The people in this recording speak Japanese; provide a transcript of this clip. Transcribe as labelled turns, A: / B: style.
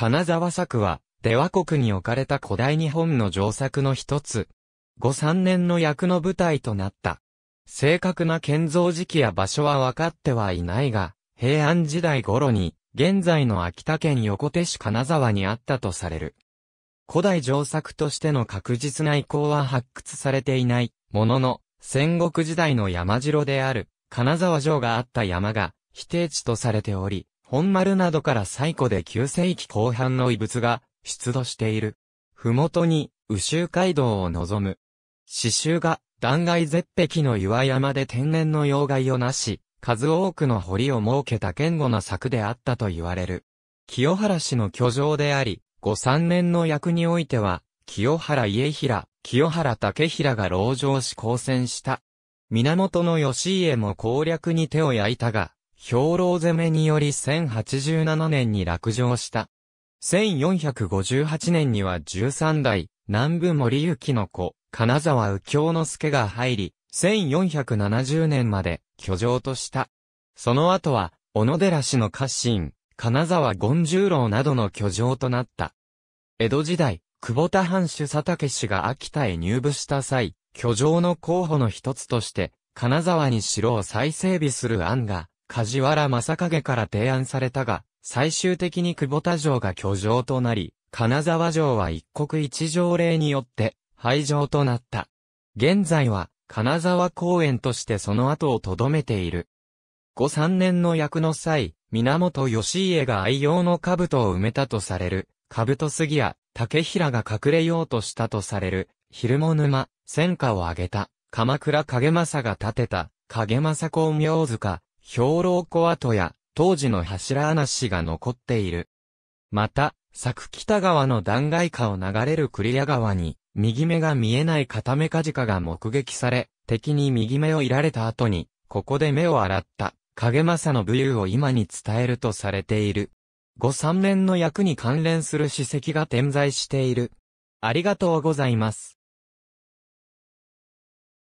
A: 金沢作は、出羽国に置かれた古代日本の城作の一つ。五三年の役の舞台となった。正確な建造時期や場所は分かってはいないが、平安時代頃に、現在の秋田県横手市金沢にあったとされる。古代城作としての確実な遺構は発掘されていない、ものの、戦国時代の山城である、金沢城があった山が、否定地とされており、本丸などから最古で9世紀後半の遺物が出土している。ふもとに、宇州街道を望む。刺繍が断崖絶壁の岩山で天然の溶害をなし、数多くの堀を設けた堅固な柵であったと言われる。清原氏の居城であり、御三年の役においては、清原家平、清原竹平が籠城し交戦した。源義家も攻略に手を焼いたが、兵糧攻めにより1087年に落城した。1458年には13代、南部森行の子、金沢右京之助が入り、1470年まで居城とした。その後は、小野寺氏の家臣、金沢権十郎などの居城となった。江戸時代、久保田藩主佐竹氏が秋田へ入部した際、居城の候補の一つとして、金沢に城を再整備する案が梶原正景から提案されたが、最終的に久保田城が居城となり、金沢城は一国一条例によって廃城となった。現在は金沢公園としてその後をとどめている。後三年の役の際、源義家が愛用の兜を埋めたとされる、兜杉や竹平が隠れようとしたとされる、昼も沼、戦火を挙げた、鎌倉影正が建てた、影正公明塚、兵糧庫跡や当時の柱話が残っている。また、佐北川の断崖下を流れる栗谷川に、右目が見えない片目カジカが目撃され、敵に右目をいられた後に、ここで目を洗った、影正の武勇を今に伝えるとされている。五三年の役に関連する史跡が点在している。ありがとうございます。